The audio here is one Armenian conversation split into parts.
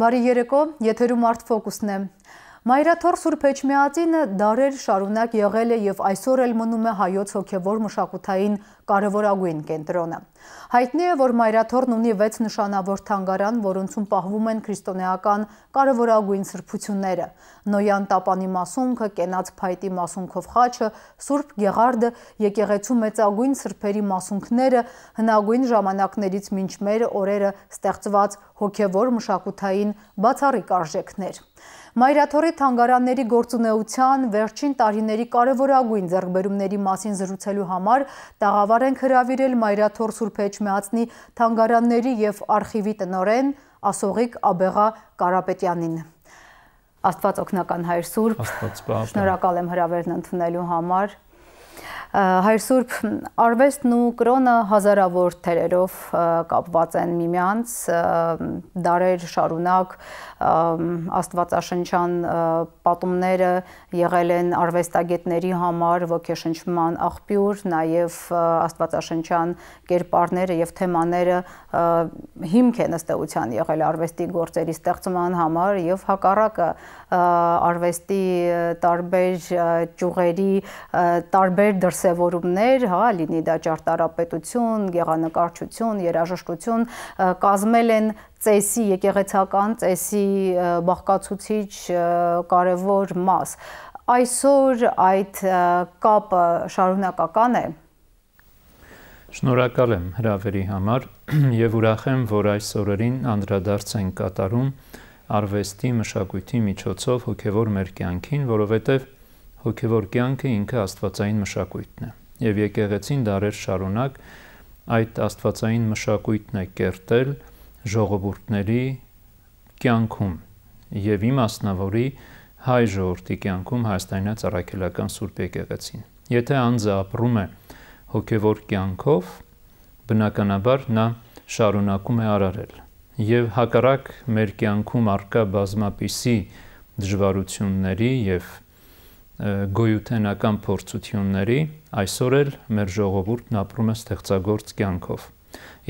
Բարի երեկո, եթերում արդ ֆոկուսն է։ Մայրաթոր Սուրբ Էջմիածինը դարեր շարունակ եղել է եւ այսօր էլ մնում է հայոց հոգեվոր մշակութային կարևորագույն կենտրոնը։ Հայտնի է, որ Մայրաթորն ունի 6 նշանավոր թանգարան, որոնցում պահվում են քրիստոնեական կարևորագույն սրբությունները՝ Նոյան տապանի մասունքը, կենաց փայտի մասունքով խաչը, Սուրբ Գեղարդը, եկեղեցու մեծագույն սրբերի մասունքները, հնագույն ժամանակներից մինչ մեր օրերը ստեղծված հոգևոր մշակութային բացառիկ արժեքներ։ Մայրաթորի թանգարանների գործունեության վերջին տարիների կարևորագույն ձեռքբերումների մասին զրուցելու համար տաղավար կառավար ենք հրավիրել Մայրաթոր Սուրբ Էջմիածնի թանգարանների եւ արխիվի տնորեն Ասողիկ Աբեղա Կարապետյանին։ Աստված օգնական հայր Սուրբ։ Աստված բա։ Շնորհակալ եմ հրավերն ընդունելու համար։ Հայրսուրբ արվեստն ու կրոնը հազարավոր թերերով կապված են միմյանց, դարեր շարունակ աստվածաշնչյան պատումները եղել են արվեստագետների համար ոգեշնչման աղբյուր, նաև աստվածաշնչյան կերպարները եւ թեմաները հիմք են ըստ էության եղել արվեստի գործերի ստեղծման համար եւ հակառակը արվեստի տարբեր ճյուղերի տարբեր դրսեր դրսևորումներ, հա, լինի դա ճարտարապետություն, գեղանկարչություն, երաժշտություն կազմել են ծեսի եկեղեցական ծեսի բաղկացուցիչ կարևոր մաս։ Այսօր այդ կապը շարունակական է։ Շնորհակալ եմ հրավերի համար եւ ուրախ եմ, որ այս օրերին անդրադարձ են կատարում արվեստի մշակույթի միջոցով հոգեվոր մեր կյանքին, որովհետեւ հոգևոր կյանքը ինքը աստվածային մշակույթն է եւ եկեղեցին դարեր շարունակ այդ աստվածային մշակույթն է կերտել ժողովուրդների կյանքում եւ իմ մասնավորի հայ ժողովրդի կյանքում հայաստանյաց առաքելական Սուրբ եկեղեցին։ Եթե անձը ապրում է հոգևոր կյանքով, բնականաբար նա շարունակում է արարել եւ հակառակ մեր կյանքում արկա բազմապիսի դժվարությունների եւ գոյութենական փորձությունների այսօր էլ մեր ժողովուրդն ապրում է ստեղծագործ կյանքով։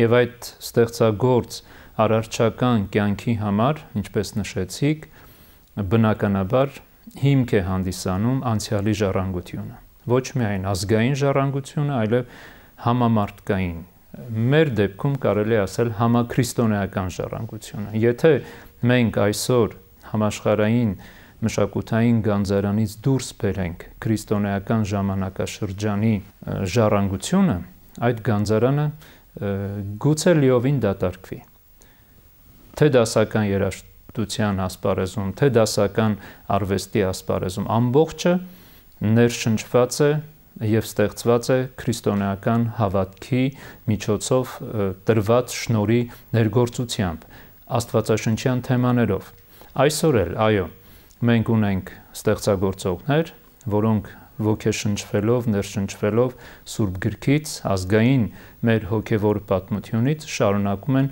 Եվ այդ ստեղծագործ արարչական կյանքի համար, ինչպես նշեցիք, բնականաբար հիմք է հանդիսանում անցյալի ժառանգությունը։ Ոչ միայն ազգային ժառանգությունը, այլև համամարտկային։ Մեր դեպքում կարելի ասել համաքրիստոնեական ժառանգությունը։ Եթե մենք այսօր համաշխարային մշակութային գանձարանից դուրս բերենք քրիստոնեական ժամանակաշրջանի ժառանգությունը, այդ գանձարանը գուցե լիովին դատարկվի։ Թե դասական երաժշտության ասպարեզում, թե դասական արվեստի ասպարեզում ամբողջը ներշնչված է եւ ստեղծված է քրիստոնեական հավատքի միջոցով տրված շնորի ներգործությամբ աստվածաշնչյան թեմաներով այսօր էլ այո մենք ունենք ստեղծագործողներ, որոնք ոգեշնչվելով, ներշնչվելով Սուրբ Գրքից, ազգային մեր հոգևոր պատմությունից շարունակում են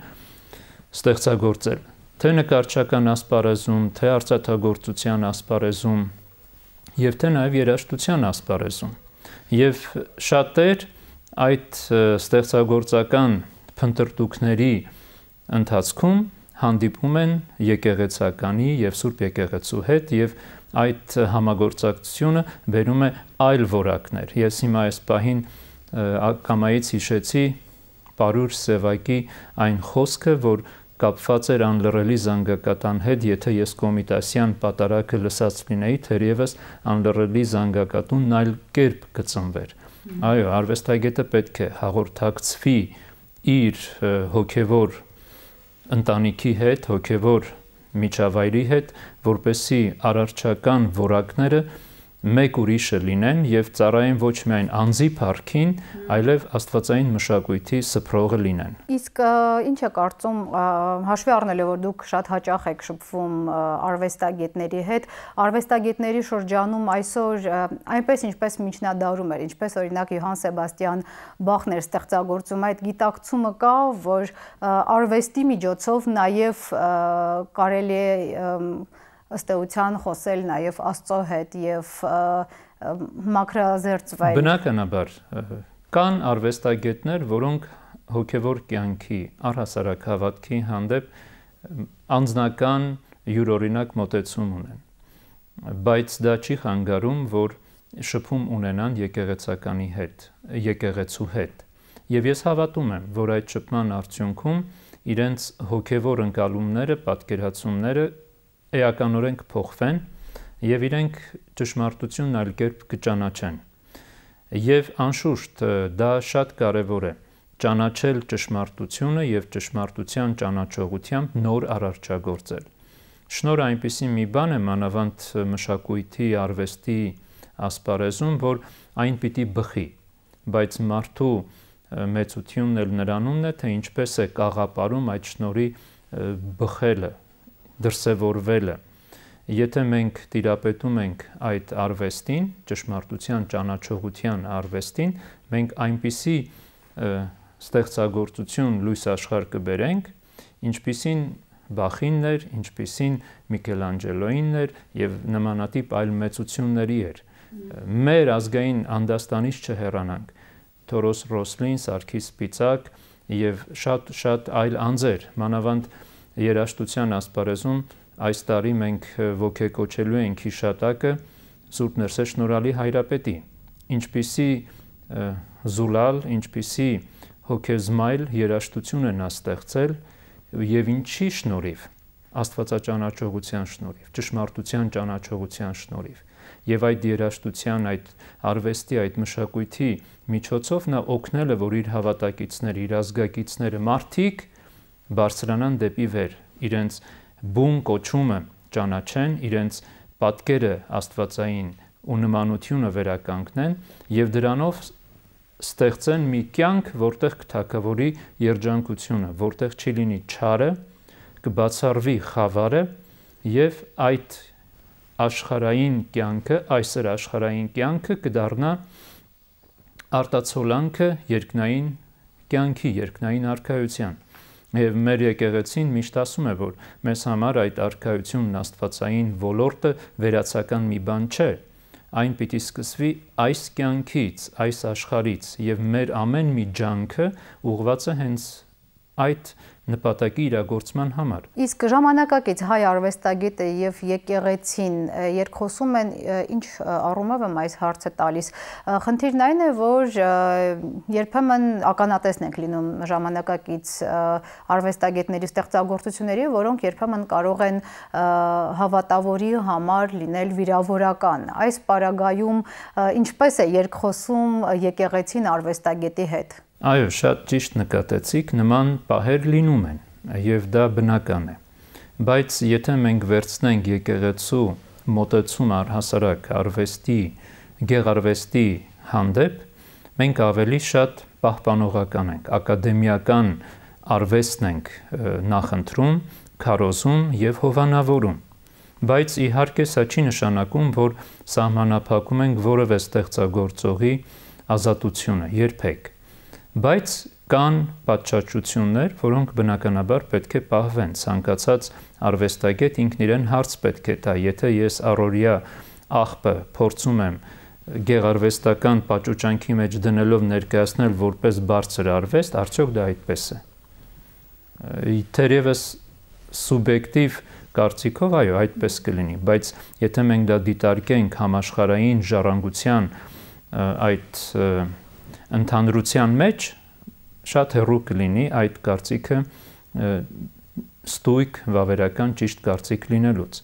ստեղծագործել։ Թե նկարչական ասպարեզում, թե արծաթագործության ասպարեզում, եւ թե նաեւ երաժշտության ասպարեզում։ Եվ շատեր այդ ստեղծագործական փնտրտուքների ընթացքում հանդիպում են եկեղեցականի եւ Սուրբ եկեղեցու հետ եւ այդ համագործակցությունը բերում է այլ որակներ։ Ես հիմա այս պահին կամայից հիշեցի Պարուր Սևակի այն խոսքը, որ կապված էր անլռելի զանգակատան հետ, եթե ես կոմիտասյան պատարակը լսած լինեի, թերևս անլռելի զանգակատունն այլ կերպ կծնվեր։ Այո, արվեստագետը պետք է հաղորդակցվի իր հոգևոր ընտանիքի հետ, հոգևոր միջավայրի հետ, որպեսի արարչական որակները մեկ ուրիշը լինեն եւ ծառային ոչ միայն անձի парքին, այլև աստվածային մշակույթի սփռողը լինեն։ Իսկ ինչ է կարծում հաշվի առնելով որ դուք շատ հաճախ եք շփվում արվեստագետների հետ, արվեստագետների շրջանում այսօր այնպես ինչպես միջնադարում էր, ինչպես օրինակ Յոհան Սեբաստիան Բախն էր ստեղծագործում, այդ գիտակցումը կա, որ արվեստի միջոցով նաեւ կարելի է ըստ էության խոսել նաև Աստծո հետ եւ մակրազերծվել։ Բնականաբար կան արվեստագետներ, որոնք հոգևոր կյանքի, առհասարակ հավատքի հանդեպ անձնական յուրօրինակ մտածում ունեն։ Բայց դա չի խանգարում, որ շփում ունենան եկեղեցականի հետ, եկեղեցու հետ։ Եվ ես հավատում եմ, որ այդ շփման արդյունքում իրենց հոգևոր ընկալումները, պատկերացումները էականորեն կփոխվեն եւ իրենք ճշմարտությունն այլ կերպ կճանաչեն։ Եվ անշուշտ դա շատ կարեւոր է ճանաչել ճշմարտությունը եւ ճշմարտության ճանաչողությամբ նոր առարչագործել։ Շնորհ այնպիսի մի բան է մանավանդ մշակույթի արվեստի ասպարեզում, որ այն պիտի բխի, բայց մարդու մեծությունն էլ նրանումն է, թե ինչպես է կաղապարում այդ շնորի բխելը, դրսևորվելը։ Եթե մենք տիրապետում ենք այդ արվեստին, ճշմարտության ճանաչողության արվեստին, մենք այնպիսի ստեղծագործություն լույս աշխարհ կբերենք, ինչպիսին Բախիններ, ինչպիսին Միքելանջելոյիններ եւ նմանատիպ այլ մեծությունների էր։ Մեր ազգային անդաստանից չհեռանանք։ Թորոս Ռոսլին, Սարգիս Սպիցակ եւ շատ-շատ այլ անձեր, մանավանդ շատ, երաշտության ասպարեզում այս տարի մենք ոգեկոչելու ենք հիշատակը Սուրբ Ներսե Շնորհալի Հայրապետի, ինչպիսի զուլալ, ինչպիսի հոգեզմայլ երաշտություն են աստեղծել եւ ինչի շնորհիվ աստվածաճանաչողության շնորհիվ, ճշմարտության ճանաչողության շնորհիվ եւ այդ երաշտության, այդ արվեստի, այդ մշակույթի միջոցով նա օգնել է, որ իր հավատակիցները, իր ազգակիցները, մարդիկ, բարձրանան դեպի վեր, իրենց բուն կոչումը ճանաչեն, իրենց պատկերը աստվածային ու նմանությունը վերականգնեն եւ դրանով ստեղծեն մի կյանք, որտեղ կթակավորի երջանկությունը, որտեղ չի լինի չարը, կբացառվի խավարը եւ այդ աշխարային կյանքը, այսօր աշխարային կյանքը կդառնա արտացոլանքը երկնային կյանքի, երկնային արքայության։ Եվ մեր եկեղեցին միշտ ասում է, որ մեզ համար այդ արքայությունն աստվածային ոլորտը վերացական մի բան չէ։ Այն պիտի սկսվի այս կյանքից, այս աշխարից, եւ մեր ամեն մի ջանքը ուղղված է հենց այդ նպատակի իրագործման համար։ Իսկ ժամանակակից հայ արվեստագետը եւ եկեղեցին երկխոսում են ինչ առումով եմ այս հարցը տալիս։ Խնդիրն այն է, որ երբեմն ականատեսն ենք լինում ժամանակակից արվեստագետների ստեղծագործությունների, որոնք երբեմն կարող են հավատավորի համար լինել վիրավորական։ Այս պարագայում ինչպես է երկխոսում եկեղեցին արվեստագետի հետ։ Այո, շատ ճիշտ նկատեցիք, նման պահեր լինում են եւ դա բնական է։ Բայց եթե մենք վերցնենք եկեղեցու մոտեցում առհասարակ արվեստի, գեղարվեստի հանդեպ, մենք ավելի շատ պահպանողական ենք, ակադեմիական արվեստն ենք նախընտրում, քարոզում եւ հովանավորում։ Բայց իհարկե սա չի նշանակում, որ սահմանափակում ենք որևէ ստեղծագործողի ազատությունը երբեք բայց կան պատճաճություններ, որոնք բնականաբար պետք է պահվեն։ Ցանկացած արվեստագետ ինքն իրեն հարց պետք է տա, եթե ես առօրյա աղբը փորձում եմ գեղարվեստական պատճուճանքի մեջ դնելով ներկայացնել որպես բարձր արվեստ, արդյոք դա այդպես է։ Թերևս սուբյեկտիվ կարծիքով այո, այդպես կլինի, բայց եթե մենք դա դիտարկենք համաշխարային ժառանգության այդ և, ընդհանրության մեջ շատ հեռու կլինի այդ կարծիքը ստույգ վավերական ճիշտ կարծիք լինելուց,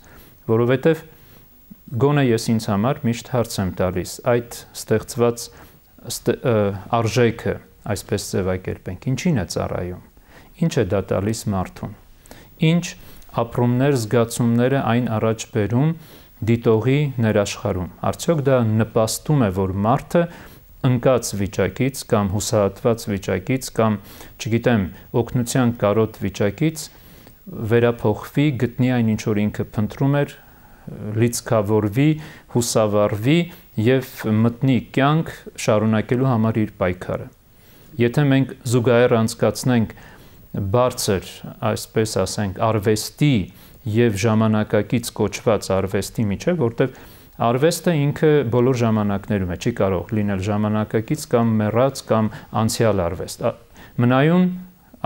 որովհետև գոնե ես ինձ համար միշտ հարց եմ տալիս այդ ստեղծված արժեքը, այսպես ծևակերպենք, ինչին է ծառայում։ Ինչ է դա տալիս մարդուն։ Ինչ ապրումներ, զգացումները այն առաջ բերում դիտողի ներաշխարում։ Արդյոք դա նպաստում է, որ մարդը ընկած վիճակից կամ հուսահատված վիճակից կամ չգիտեմ օկնության կարոտ վիճակից վերափոխվի, գտնի այն ինչ որ ինքը փնտրում էր, լիցքավորվի, հուսավարվի եւ մտնի կյանք շարունակելու համար իր պայքարը։ Եթե մենք զուգահեռ անցկացնենք բարձր, այսպես ասենք, արվեստի եւ ժամանակակից կոչված արվեստի միջև, որտեղ Արվեստը ինքը բոլոր ժամանակներում է, չի կարող լինել ժամանակակից կամ մեռած կամ անցյալ արվեստ։ Մնայուն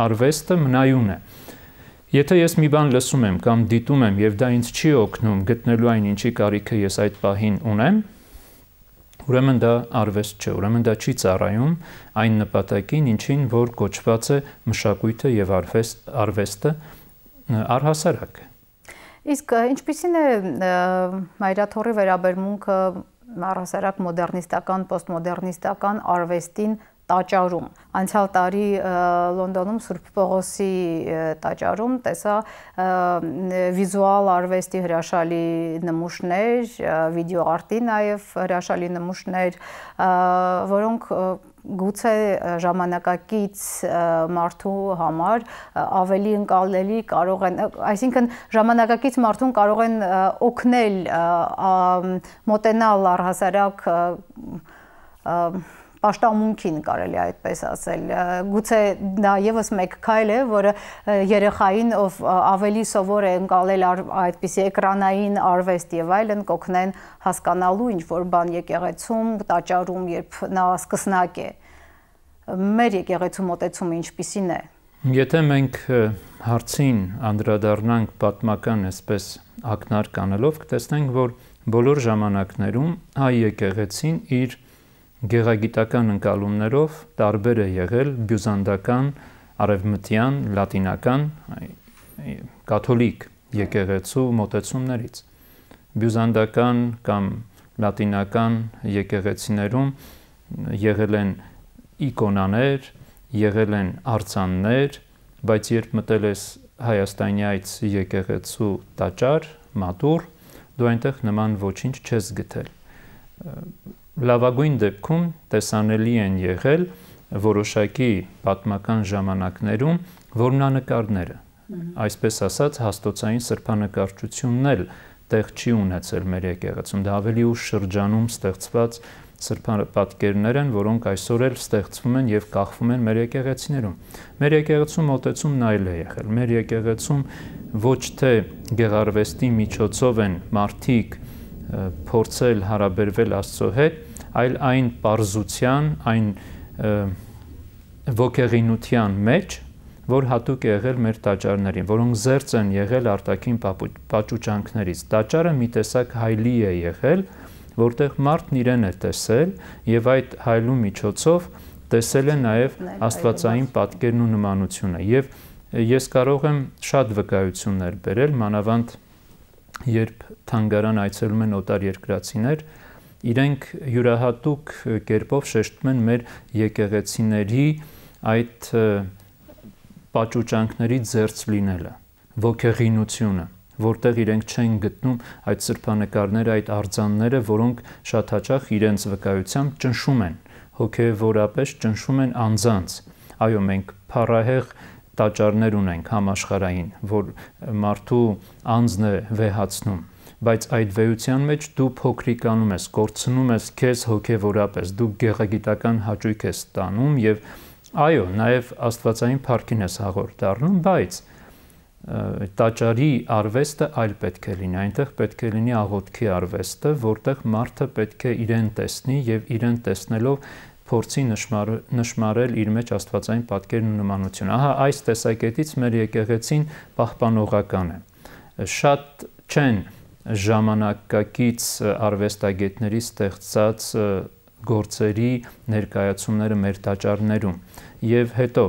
արվեստը մնայուն է։ Եթե ես մի բան լսում եմ կամ դիտում եմ եւ դա ինձ չի օգնում գտնելու այն ինչի կարիքը ես այդ պահին ունեմ, ուրեմն դա արվեստ չէ, ուրեմն դա չի ծառայում այն նպատակին, ինչին որ կոչված է մշակույթը եւ արվեստ արվեստը արհասարակ է։ Իսկ ինչպիսին է Մայրաթորի վերաբերմունքը առհասարակ մոդեռնիստական, պոստմոդեռնիստական արվեստին տաճարում։ Անցյալ տարի Լոնդոնում Սուրբ Պողոսի տաճարում տեսա վիզուալ արվեստի հրաշալի նմուշներ, վիդեոարտի նաև հրաշալի նմուշներ, որոնք գուցե ժամանակակից մարդու համար ավելի ընկալելի կարող են, այսինքն ժամանակակից մարդուն կարող են օգնել մոտենալ առհասարակ աշտամունքին կարելի այդպես ասել։ Գուցե դա եւս մեկ քայլ է, որը երեխային, ով ավելի սովոր է ընկալել այդպիսի էկրանային արվեստ եւ այլն, կօգնեն հասկանալու ինչ որ բան եկեղեցում, տաճարում, երբ նա սկսնակ է։ Մեր եկեղեցու մտածումը ինչպիսին է։ Եթե մենք հարցին անդրադառնանք պատմական այսպես ակնարկ անելով, կտեսնենք, որ բոլոր ժամանակներում հայ եկեղեցին իր Գեղագիտական ընկալումներով տարբեր է եղել բյուզանդական, արևմտյան, լատինական, կաթոլիկ եկեղեցու մոտեցումներից։ Բյուզանդական կամ լատինական եկեղեցիներում եղել են իկոնաներ, եղել են արցաններ, բայց երբ մտել ես հայաստանյայից եկեղեցու տաճար, մատուր, դու այնտեղ նման ոչինչ չես գտել լավագույն դեպքում տեսանելի են եղել որոշակի պատմական ժամանակներում որմնանկարները այսպես ասած հաստոցային սրբանկարչությունն էլ տեղ չի ունեցել մեր եկեղեցում դա ավելի ուշ շրջանում ստեղծված սրբապատկերներ են, որոնք այսօր էլ ստեղծվում են եւ կախվում են մեր եկեղեցիներում։ Մեր եկեղեցում մտածումն այլ է եղել։ Մեր եկեղեցում ոչ թե գեղարվեստի միջոցով են մարդիկ փորձել հարաբերվել Աստծո հետ, այլ այն པարզության, այն ոգեղինության մեջ, որ հատուկ է եղել մեր տաճարներին, որոնք զերծ են եղել արտաքին պատճուճանքներից։ Տաճարը մի տեսակ հայլի է եղել, որտեղ մարդն իրեն է տեսել եւ այդ հայլու միջոցով տեսել է նաեւ աստվածային պատկերն ու նմանությունը եւ ես կարող եմ շատ վկայություններ բերել մանավանդ երբ թանգարան այցելում են օտար երկրացիներ, իրենք յուրահատուկ կերպով շեշտում են մեր եկեղեցիների այդ պատճուճանքների ձերծ լինելը, ոգեղինությունը, որտեղ իրենք չեն գտնում այդ սրբանկարները, այդ արձանները, որոնք շատ հաճախ իրենց վկայությամբ ճնշում են, հոգեորապես ճնշում են անձանց։ Այո, մենք փառահեղ տաճարներ ունենք համաշխարային, որ մարդու անձն է վեհացնում, բայց այդ վեհության մեջ դու փոքրիկանում ես, կորցնում ես քեզ հոգևորապես, դու գեղագիտական հաճույք ես ստանում եւ այո, նաեւ աստվածային փառքին ես հաղորդառնում, բայց տաճարի արվեստը այլ պետք է լինի, այնտեղ պետք է լինի աղոթքի արվեստը, որտեղ մարդը պետք է իրեն տեսնի եւ իրեն տեսնելով փորձի նշմար, նշмарել իր մեջ աստվածային պատկերն ու նմանությունը։ Ահա այս տեսակետից մեր եկեղեցին պահպանողական է։ Շատ չեն ժամանակակից արվեստագետների ստեղծած գործերի ներկայացումները մեր տաճարներում եւ հետո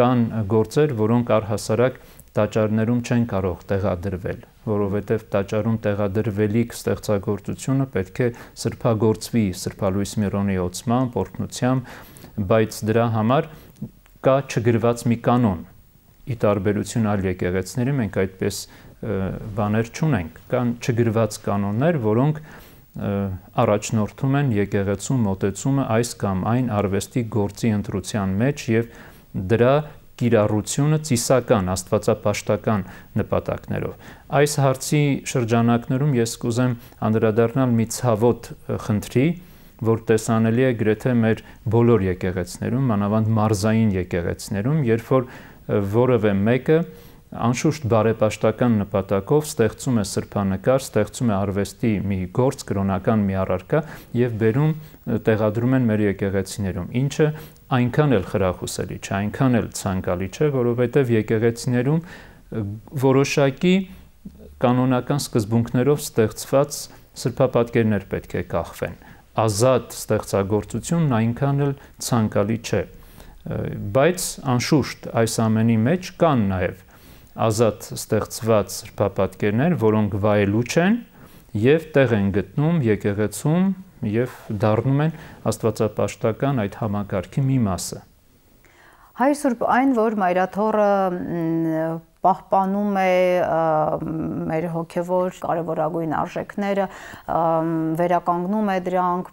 կան գործեր, որոնք առհասարակ տաճարներում չեն կարող տեղադրվել որովհետև տաճարում տեղադրվելիք ստեղծագործությունը պետք է սրբագործվի Սրբա Լուիս Միրոնի ոցմամբ, օրհնությամբ, բայց դրա համար կա չգրված մի կանոն։ Ի տարբերություն այլ եկեղեցիների մենք այդպես բաներ չունենք։ Կան չգրված կանոններ, որոնք առաջնորդում են եկեղեցու մոտեցումը այս կամ այն արվեստի գործի ընտրության մեջ եւ դրա կիրառությունը ծիսական, աստվածապաշտական նպատակներով։ Այս հարցի շրջանակներում ես կուզեմ անդրադառնալ մի ցավոտ խնդրի, որ տեսանելի է գրեթե մեր բոլոր եկեղեցներում, մանավանդ մարզային եկեղեցներում, երբ որ որևէ մեկը որ անշուշտ բարեպաշտական նպատակով ստեղծում է սրբանկար, ստեղծում է արվեստի մի գործ, կրոնական մի առարկա եւ բերում տեղադրում են մեր եկեղեցիներում, ինչը այնքան էլ խրախուսելի չէ, այնքան էլ ցանկալի չէ, որովհետեւ եկեղեցիներում որոշակի կանոնական սկզբունքներով ստեղծված սրբապատկերներ պետք է կախվեն։ Ազատ ստեղծագործությունն այնքան էլ ցանկալի չէ բայց անշուշտ այս ամենի մեջ կան նաև ազատ ստեղծված սրբապատկերներ, որոնք վայելու չեն եւ տեղ են գտնում եկեղեցում եւ դառնում են աստվածապաշտական այդ համակարգի մի մասը։ Հայր Սուրբ այն, որ Մայրաթորը պահպանում է մեր հոգևոր կարևորագույն արժեքները, վերականգնում է դրանք,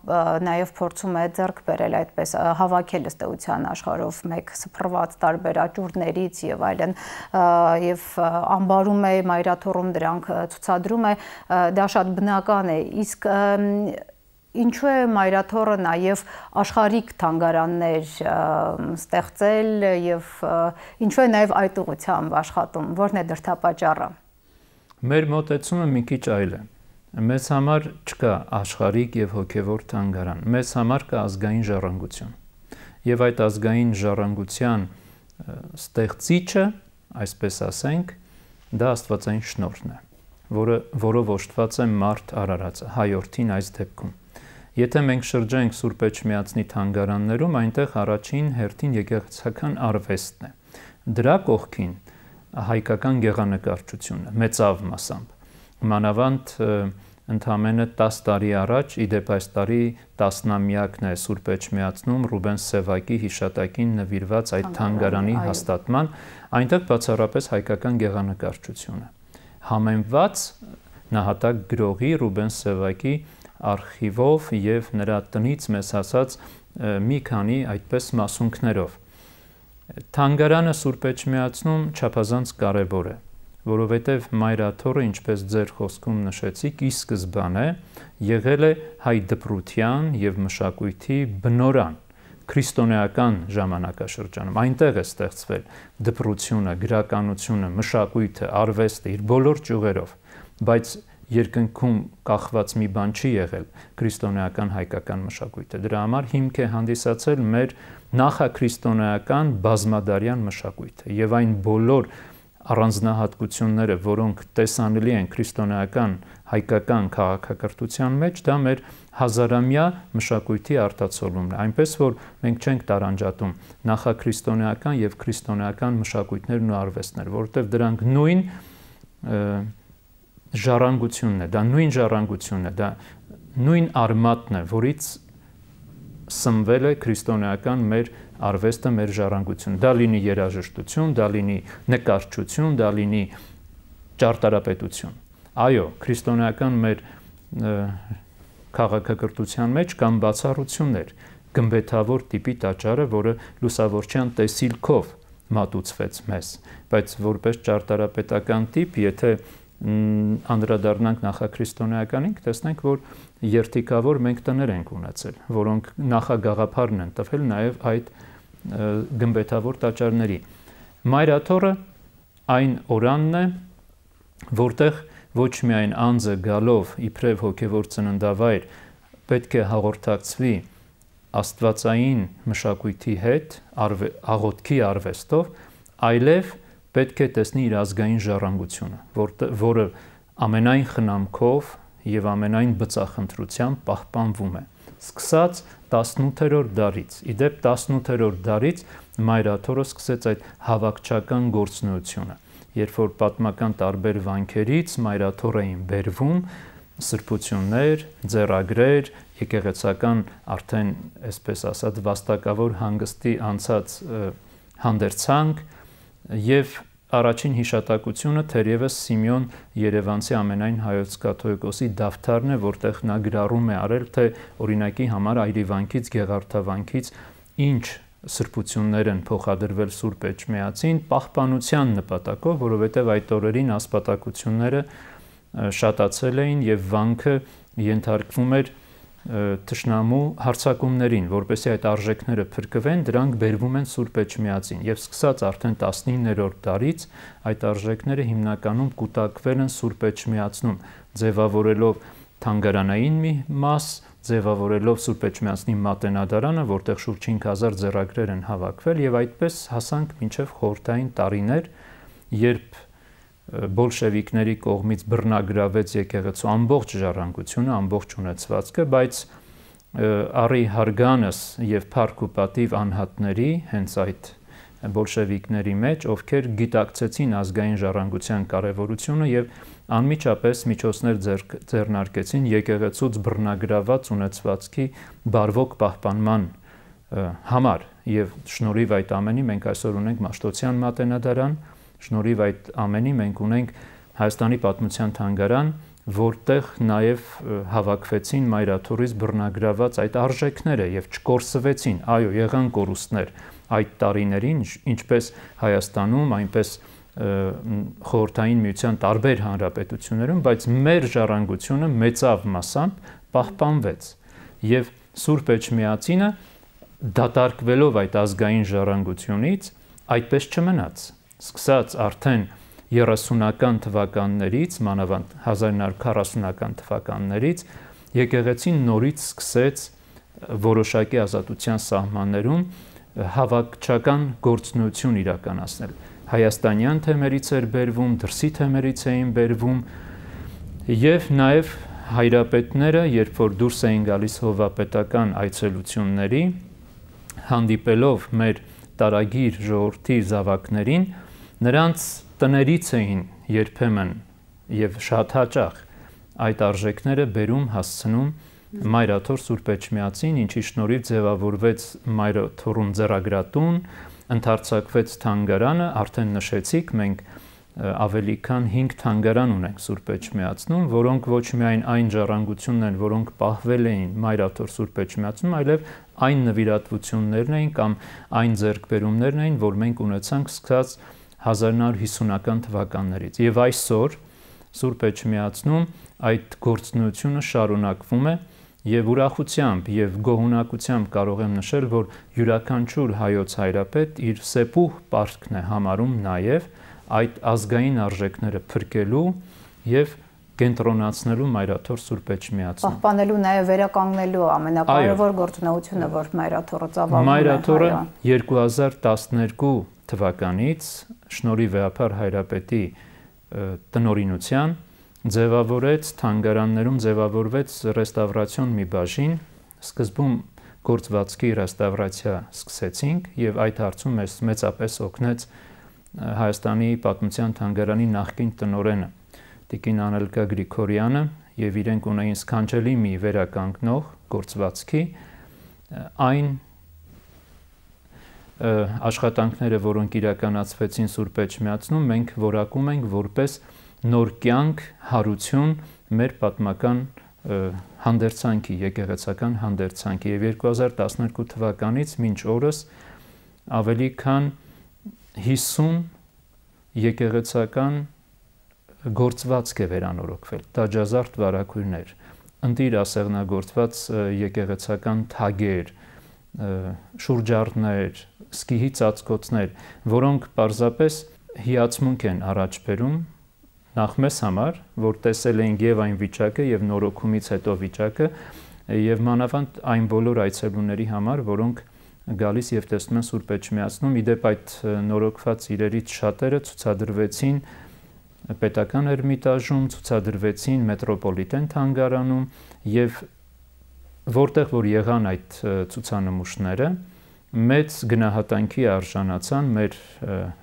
նաև փորձում է ձեռք բերել այդպես հավաքել ըստեյության աշխարհով մեկ սփռված տարբեր աճուրներից եւ այլն եւ ամբարում է մայրաթորում դրանք ցուցադրում է դա շատ բնական է իսկ ինչու է Մայրաթորը նաև աշխարհիկ թանգարաններ ստեղծել եւ ինչու է նաև այդ ուղությամբ աշխատում, որն է դրդապաճառը։ Մեր մտածումը մի քիչ այլ է։ Մեզ համար չկա աշխարհիկ եւ հոգեվոր թանգարան։ Մեզ համար կա ազգային ժառանգություն։ Եվ այդ ազգային ժառանգության ստեղծիչը, այսպես ասենք, դա Աստվածային շնորհն է, որը որով ոշտված է մարդ Արարածը, հայորդին այս դեպքում Եթե մենք շրջենք Սուրբ Էջմիածնի թանգարաններում, այնտեղ առաջին հերթին եկեղեցական արվեստն է։ Դրա կողքին հայկական գեղանկարչությունը մեծավ մասամբ։ Մանավանդ ընդամենը 10 տարի առաջ, իդեպ այս տարի 10-ամյակն է Սուրբ Էջմիածնում Ռուբեն Սևակի հիշատակին նվիրված այդ թանգարանի հաստատման, այնտեղ բացառապես հայկական գեղանկարչությունը։ Համենված նահատակ գրողի Ռուբեն Սևակի արխիվով եւ նրա տնից մեզ հասած մի քանի այդպես մասունքներով։ Թանգարանը Սուրբ Էջմիածնում չափազանց կարևոր է, որովհետև Մայրաթորը, ինչպես ձեր խոսքում նշեցիք, ի սկզբանե եղել է հայ դպրության եւ մշակույթի բնորան քրիստոնեական ժամանակաշրջանում այնտեղ է ստեղծվել դպրությունը, գրականությունը, մշակույթը, արվեստը իր բոլոր ճյուղերով, բայց երկնքում կախված մի բան չի եղել քրիստոնեական հայկական մշակույթը։ Դրա համար հիմք է հանդիսացել մեր նախաքրիստոնեական բազմադարյան մշակույթը եւ այն բոլոր առանձնահատկությունները, որոնք տեսանելի են քրիստոնեական հայկական քաղաքակրթության մեջ, դա մեր հազարամյա մշակույթի արտացոլումն է, այնպես որ մենք չենք տարանջատում նախաքրիստոնեական եւ քրիստոնեական մշակույթներն ու արվեստները, որովհետեւ դրանք նույն և, ժառանգությունն է, դա նույն ժառանգությունն է, դա նույն արմատն է, որից սնվել է քրիստոնեական մեր արվեստը, մեր ժառանգությունը։ Դա լինի երաժշտություն, դա լինի նկարչություն, դա լինի ճարտարապետություն։ Այո, քրիստոնեական մեր քաղաքակրթության մեջ կան բացառություններ, գմբեթավոր տիպի տաճարը, որը լուսավորչյան տեսիլքով մատուցվեց մեզ, բայց որպես ճարտարապետական տիպ, եթե անդրադառնանք նախաքրիստոնեականին, տեսնենք, որ երթիկավոր մենք տներ ենք ունեցել, որոնք նախագաղափարն են տվել նաև այդ գմբեթավոր տաճարների։ Մայրաթորը այն օրանն է, որտեղ ոչ միայն անձը գալով իբրև հոգևոր ծննդավայր պետք է հաղորդակցվի աստվածային մշակույթի հետ, աղոթքի արվեստով, այլև պետք է տեսնի իր ազգային ժառանգությունը, որ, որը ամենայն խնամքով եւ ամենայն բծախնդրությամբ պահպանվում է սկսած 18-րդ դարից։ Իդեպ 18-րդ դարից Մայրաթորը սկսեց այդ հավաքչական գործնությունը, երբ որ պատմական տարբեր վանքերից Մայրաթոր էին բերվում սրբություններ, ձեռագրեր, եկեղեցական արդեն, այսպես ասած, վաստակավոր հանգստի անցած հանդերձանք, եւ առաջին հիշատակությունը թերևս Սիմեոն Երևանցի ամենայն հայոց կաթողիկոսի դավթարն է, որտեղ նա գրառում է արել, թե օրինակի համար Այրիվանքից, Գեղարթավանքից ինչ սրբություններ են փոխադրվել Սուրբ Էջմիածին պահպանության նպատակով, որովհետև այդ օրերին ասպատակությունները շատացել էին եւ վանքը ենթարկվում էր են ճշնամու հարցակումներին, որպեսզի այդ արժեքները փրկվեն, դրանք բերվում են Սուրբ Էջմիածին եւ սկսած արդեն 19-րդ դարից այդ արժեքները հիմնականում կուտակվել են Սուրբ Էջմիածնում, ձևավորելով թանգարանային մի մաս, ձևավորելով Սուրբ Էջմիածնի մատենադարանը, որտեղ շուրջ 5000 ձեռագրեր են հավաքվել եւ այդպես հասանք ոչ միայն խորթային տարիներ, երբ բոլշևիկների կողմից բռնագրավեց եկեղեցու ամբողջ ժառանգությունը, ամբողջ ունեցվածքը, բայց Արի Հարգանս եւ Փարք ու Պատիվ անհատների հենց այդ բոլշևիկների մեջ, ովքեր գիտակցեցին ազգային ժառանգության կարևորությունը եւ անմիջապես միջոցներ ձեռնարկեցին եկեղեցուց բռնագրաված ունեցվածքի բարվոք պահպանման համար եւ շնորհիվ այդ ամենի մենք այսօր ունենք Մաշտոցյան մատենադարան, շնորհիվ այդ ամենի մենք ունենք Հայաստանի պատմության թանգարան, որտեղ նաև հավաքվեցին մայրաթորից բռնագրաված այդ արժեքները եւ չկորսվեցին, այո, եղան կորուստներ այդ տարիներին, ինչպես Հայաստանում, այնպես խորհրդային միության տարբեր հանրապետություններում, բայց մեր ժառանգությունը մեծավ մասամբ պահպանվեց։ Եվ Սուրբ Էջմիածինը դատարկվելով այդ ազգային ժառանգությունից այդպես չմնաց սկսած արդեն 30-ական թվականներից, մանավանդ 1940-ական թվականներից եկեղեցին նորից սկսեց որոշակի ազատության սահմաններում հավաքչական գործնություն իրականացնել։ Հայաստանյան թեմերից էր բերվում, դրսի թեմերից էին բերվում եւ նաեւ հայրապետները, երբ որ դուրս էին գալիս հովապետական այցելությունների, հանդիպելով մեր տարագիր ժողովրդի զավակներին, Նրանց տներից էին երբեմն եւ շատ հաճախ այդ արժեքները բերում հասցնում Մայրաթոր Սուրբ Էջմիածին, ինչի շնորհիվ ձևավորվեց Մայրաթորում ձեռագրատուն, ընդարձակվեց թանգարանը, արդեն նշեցիք, մենք ավելի քան 5 թանգարան ունենք Սուրբ Էջմիածնում, որոնք ոչ միայն այն ժառանգությունն են, որոնք պահվել էին Մայրաթոր Սուրբ Էջմիածնում, այլև այն նվիրատվություններն էին կամ այն ձեռքբերումներն էին, որ մենք ունեցանք սկսած 1950-ական թվականներից եւ այսօր Սուրբ Էջմիածնում այդ գործնությունը շարունակվում է եւ ուրախությամբ եւ գոհունակությամբ կարող եմ նշել, որ յուրաքանչյուր հայոց հայրապետ իր սեփուх պարտքն է համարում նաեւ այդ ազգային արժեքները փրկելու եւ կենտրոնացնելու մայրաթոր Սուրբ Էջմիածնը։ Պահպանելու նաև վերականգնելու ամենակարևոր գործունեությունը, որ մայրաթորը ծավալում է։ Մայրաթորը 2012 թվականից շնորհիվ վեապար հայրապետի տնորինության ձևավորեց թանգարաններում ձևավորվեց ռեստավրացիոն մի բաժին սկզբում գործվածքի ռեստավրացիա սկսեցինք եւ այդ հարցում մեզ մեծապես օգնեց Հայաստանի պատմության թանգարանի նախկին տնորենը Տիկին Անելկա Գրիգորյանը եւ իրենք ունեին սքանչելի մի վերականգնող գործվածքի այն աշխատանքները, որոնք իրականացվեցին Սուրբ Էջմիածնում, մենք որակում ենք որպես նոր կյանք, հարություն մեր պատմական հանդերձանքի, եկեղեցական հանդերձանքի եւ 2012 թվականից մինչ օրս ավելի քան 50 եկեղեցական գործվածք է վերանորոգվել, տաջազարդ վարակույրներ, ընտիր ասեղնագործված եկեղեցական թագեր, շուրջարներ, սկիհի ծածկոցներ, որոնք պարզապես հիացմունք են առաջ բերում նախ մեզ համար, որ տեսել են եւ այն վիճակը եւ նորոգումից հետո վիճակը եւ մանավանդ այն բոլոր այցելուների համար, որոնք գալիս եւ տեսնում են Սուրբ Էջմիածնում։ Իդեպ այդ նորոգված իրերից շատերը ցուցադրվեցին պետական Էրմիտաժում, ցուցադրվեցին մետրոպոլիտեն թանգարանում եւ որտեղ որ եղան այդ ցուցանմուշները, մեծ գնահատանքի արժանացան մեր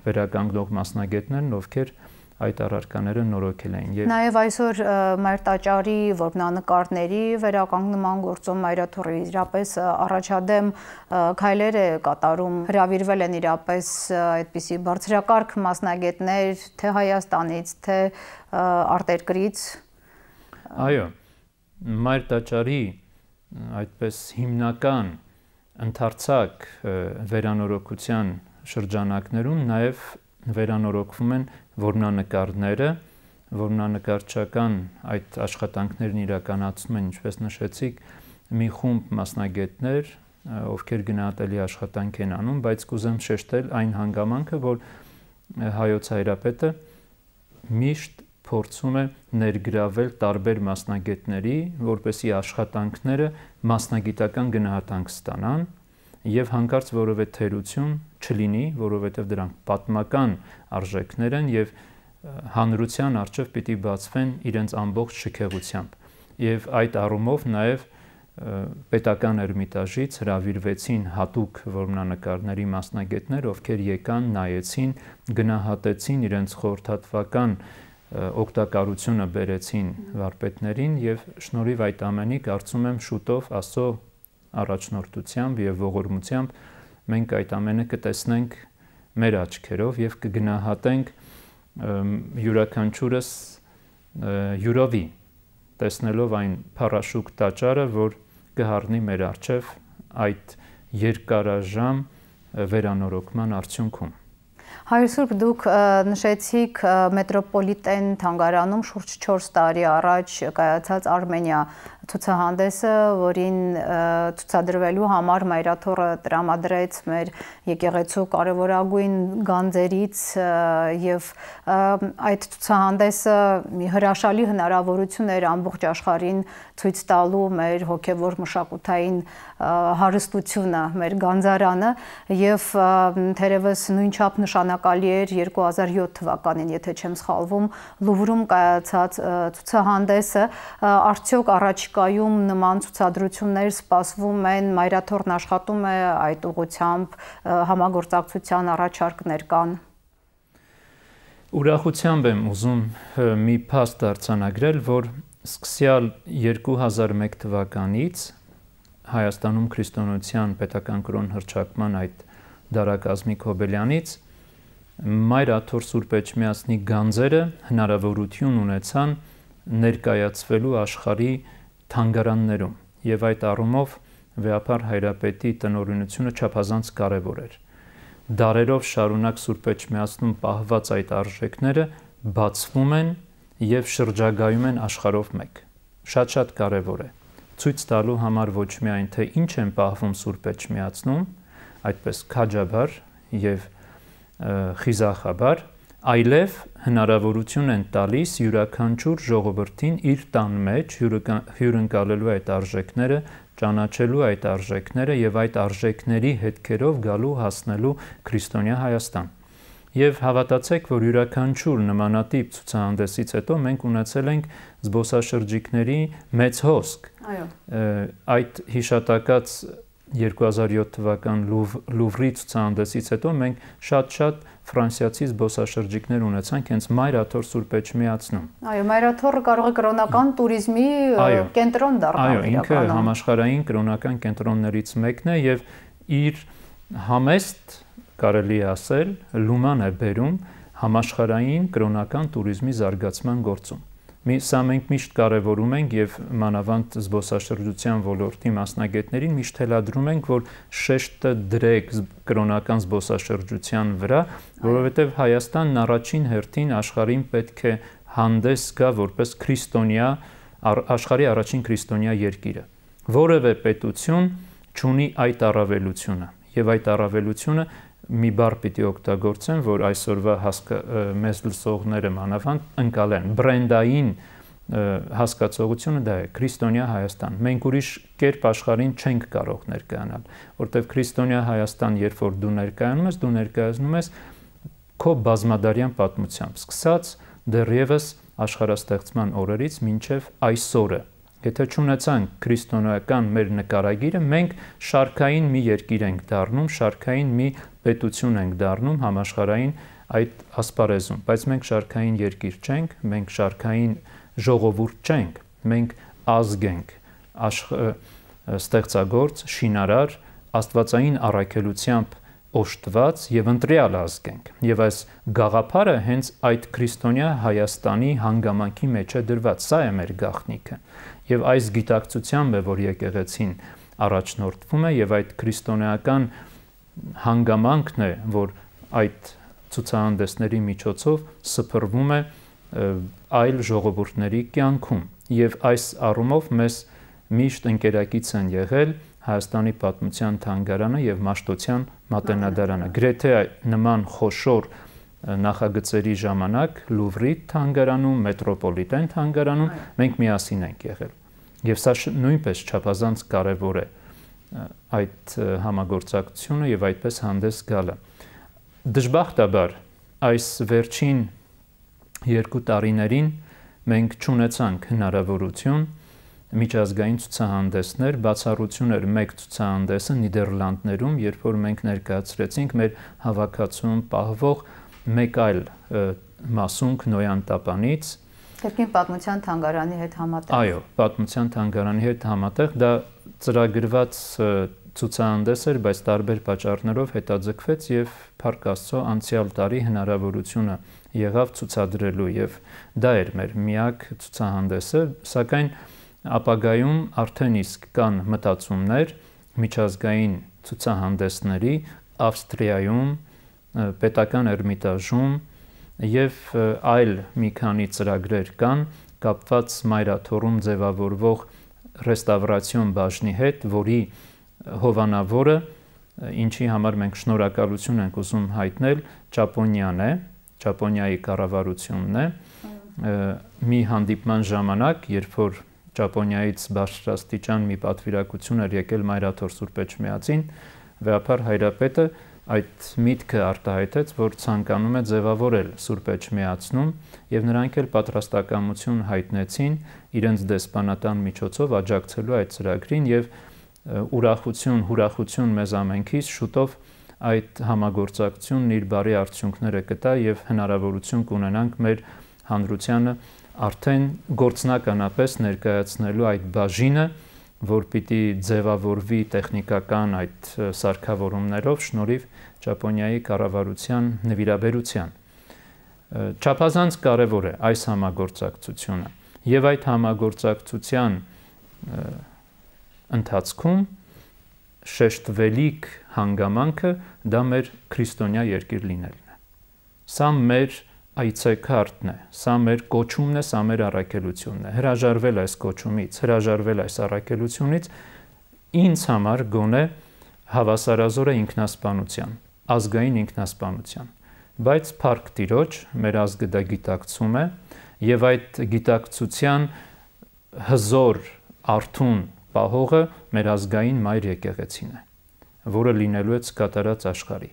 վերականգնող մասնագետներն, ովքեր այդ առարկաները նորոգել էին եւ նաեւ այսօր մեր տաճարի որմնանկարների վերականգնման գործում մայրաթուրի իրապես առաջադեմ քայլեր է կատարում հրավիրվել են իրապես այդպիսի բարձրակարգ մասնագետներ թե Հայաստանից թե արտերկրից այո մայր տաճարի այդպես հիմնական ընդարձակ վերանորոգության շրջանակներում նաև վերանորոգվում են որմնանկարները, որմնանկարչական այդ աշխատանքներն իրականացնում են, ինչպես նշեցիք, մի խումբ մասնագետներ, ովքեր գնահատելի աշխատանք են անում, բայց կուզեմ շեշտել այն հանգամանքը, որ հայոց հայրապետը միշտ փորձում է ներգրավել տարբեր մասնագետների, որպեսի աշխատանքները մասնագիտական գնահատանք ստանան եւ հանկարծ որևէ թերություն չլինի, որովհետեւ դրանք պատմական արժեքներ են եւ հանրության արժեվ պիտի բացվեն իրենց ամբողջ շքեղությամբ։ Եվ այդ առումով նաեւ պետական Էրմիտաժից հravirվեցին հատուկ որմնանկարների մասնագետներ, ովքեր եկան, նայեցին, գնահատեցին իրենց խորհրդատվական օգտակարությունը բերեցին վարպետներին եւ շնորհիվ այդ ամենի կարծում եմ շուտով աստծո առաջնորդությամբ եւ ողորմությամբ մենք այդ ամենը կտեսնենք մեր աչքերով եւ կգնահատենք յուրաքանչյուրս յուրովի տեսնելով այն փառաշուկ տաճարը, որ կհառնի մեր արչև այդ երկարաժամ վերանորոգման արդյունքում Հայրսուրբ դուք նշեցիք մետրոպոլիտեն թանգարանում շուրջ 4 տարի առաջ կայացած Արմենիա ցուցահանդեսը, որին ցուցադրվելու համար Մայրաթորը տրամադրեց մեր եկեղեցու կարևորագույն գանձերից եւ այդ ցուցահանդեսը հրաշալի հնարավորություն էր ամբողջ աշխարհին ցույց տալու մեր հոգեվոր մշակութային հարստությունը, մեր գանձարանը եւ թերևս նույն չափ նշանակալի էր 2007 թվականին, եթե չեմ սխալվում, Լուվրում կայացած ցուցահանդեսը, արդյոք առաջիկա Ամերիկայում նման ցուցադրություններ սպասվում են, Մայրաթոռն աշխատում է այդ ուղությամբ համագործակցության առաջարկներ կան։ Ուրախությամբ եմ ուզում մի փաստ արձանագրել, որ սկսյալ 2001 թվականից Հայաստանում քրիստոնեության պետական կրոն հրճակման այդ դարակազմի Կոբելյանից Մայր Աթոր Սուրբ Էջմիածնի գանձերը հնարավորություն ունեցան ներկայացվելու աշխարհի թանգարաններում եւ այդ առումով Վեապար Հայրապետի տնօրինությունը չափազանց կարևոր էր։ Դարերով շարունակ Սուրբ Էջմիածնում պահված այդ արժեքները բացվում են եւ շրջագայում են աշխարհով մեկ։ Շատ-շատ կարևոր է ցույց տալու համար ոչ միայն թե ինչ են պահվում Սուրբ Էջմիածնում, այդպես քաջաբար եւ խիզախաբար, այլև հնարավորություն են տալիս յուրաքանչյուր ժողովրդին իր տան մեջ հյուրընկալելու այդ արժեքները, ճանաչելու այդ արժեքները եւ այդ արժեքների հետքերով գալու հասնելու քրիստոնյա Հայաստան։ Եվ հավատացեք, որ յուրաքանչյուր նմանատիպ ցուցահանդեսից հետո մենք ունեցել ենք զբոսաշրջիկների մեծ հոսք։ Այո։ Այդ հիշատակած 2007 թվական Լուվրի ցուցահանդեսից հետո մենք շատ-շատ ֆրանսիացի զբոսաշրջիկներ ունեցանք հենց Մայրաթոր Սուրբ Էջմիածնում։ Այո, Մայրաթորը կարող է կրոնական туриզմի կենտրոն դառնալ։ Այո, ինքը համաշխարհային կրոնական կենտրոններից մեկն է եւ իր համեստ կարելի է ասել լուման է բերում համաշխարհային կրոնական туриզմի զարգացման գործում։ Մի սա մենք միշտ կարևորում ենք եւ մանավանդ զբոսաշրջության ոլորտի մասնագետներին միշտ հելադրում ենք, որ շեշտը դրեք կրոնական զբոսաշրջության վրա, որովհետեւ Հայաստանն առաջին հերթին աշխարհին պետք է հանդես գա որպես քրիստոնյա աշխարհի առաջին քրիստոնյա երկիրը։ Որևէ պետություն չունի այդ առավելությունը եւ այդ առավելությունը մի բառ պիտի օգտագործեմ, որ այսօրվա հասկա մեզ լսողները մանավանդ ընկալեն։ Բրենդային հասկացողությունը դա է քրիստոնյա Հայաստան։ Մենք ուրիշ կերպ աշխարհին չենք կարող ներկայանալ, որտեղ քրիստոնյա Հայաստան, երբ որ դու ներկայանում ես, դու ներկայացնում ես քո բազմադարյան պատմությամբ, սկսած դեռևս աշխարհաստեղծման օրերից մինչև այսօրը։ այս Եթե չունեցանք քրիստոնեական մեր նկարագիրը, մենք շարքային մի երկիր ենք դառնում, շարքային մի պետություն ենք դառնում համաշխարային այդ ասպարեզում, բայց մենք շարքային երկիր չենք, մենք շարքային ժողովուրդ չենք, մենք ազգ ենք, աշխ, ստեղծագործ, շինարար, աստվածային առաքելությամբ օշտված եւ ընտրյալ ազգ ենք։ Եվ այս գաղափարը հենց այդ քրիստոնյա Հայաստանի հանգամանքի մեջ է դրված։ Սա է մեր գաղտնիքը եւ այս գիտակցությամբ է որ եկեղեցին առաջնորդվում է եւ այդ քրիստոնեական հանգամանքն է որ այդ ցուցահանդեսների միջոցով սփռվում է այլ ժողովուրդների կյանքում եւ այս առումով մեզ միշտ ընկերակից են եղել Հայաստանի պատմության թանգարանը եւ Մաշտոցյան մատենադարանը։ Գրեթե նման խոշոր նախագծերի ժամանակ Լուվրի թանգարանում, Մետրոպոլիտեն թանգարանում մենք միասին ենք եղել։ Եվ սա նույնպես չափազանց կարևոր է այդ համագործակցությունը եւ այդպես հանդես գալը։ Դժբախտաբար այս վերջին երկու տարիներին մենք ճանաչանք հնարավորություն միջազգային ցուցահանդեսներ, բացառություն էր մեկ ցուցահանդեսը Նիդերլանդներում, երբ որ մենք ներկայացրեցինք մեր հավաքածուն պահվող մեկ այլ մասունք Նոյան տապանից, Կրկին պատմության թանգարանի հետ համատեղ։ Այո, պատմության թանգարանի հետ համատեղ դա ծրագրված ցուցահանդես էր, բայց տարբեր պատճառներով հետաձգվեց եւ Փառք Աստծո անցյալ տարի հնարավորությունը եղավ ցուցադրելու եւ դա էր մեր միակ ցուցահանդեսը, սակայն ապագայում արդեն իսկ կան մտածումներ միջազգային ցուցահանդեսների Ավստրիայում, պետական Էրմիտաժում եւ այլ մի քանի ծրագրեր կան կապված Մայրաթորում ձևավորվող ռեստավրացիոն բաժնի հետ, որի հովանավորը, ինչի համար մենք շնորհակալություն ենք ուզում հայտնել, Ճապոնիան է, Ճապոնիայի կառավարությունն է։ Մի հանդիպման ժամանակ, երբ որ Ճապոնիայից բարձրաստիճան մի պատվիրակություն էր եկել Մայրաթոր Սուրբ Էջմիածին, վեապար հայրապետը այդ միտքը արտահայտեց, որ ցանկանում է ձևավորել Սուրբ Էջմիածնում եւ նրանք էլ պատրաստակամություն հայտնեցին իրենց դեսպանատան միջոցով աջակցելու այդ ծրագրին եւ ուրախություն, հուրախություն մեզ ամենքից շուտով այդ համագործակցությունն իր բարի արդյունքները կտա եւ հնարավորություն կունենանք մեր հանրությանը արդեն գործնականապես ներկայացնելու այդ բաժինը, որ պիտի ձևավորվի տեխնիկական այդ սարքավորումներով շնորհիվ Ճապոնիայի կառավարության նվիրաբերության։ Չափազանց կարևոր է այս համագործակցությունը եւ այդ համագործակցության ընթացքում շեշտվելիք հանգամանքը դա մեր քրիստոնյա երկիր լինելն է։ Սա մեր այցեքարտն է, սա մեր կոչումն է, սա մեր առաքելությունն է։ Հրաժարվել այս կոչումից, հրաժարվել այս առաքելությունից ինձ համար գոնե հավասարազոր է ինքնասպանության, ազգային ինքնասպանության։ Բայց Փարք Տիրոջ մեր ազգը դա գիտակցում է եւ այդ գիտակցության հզոր արթուն պահողը մեր ազգային մայր եկեղեցին է, որը լինելու է կատարած աշխարհի։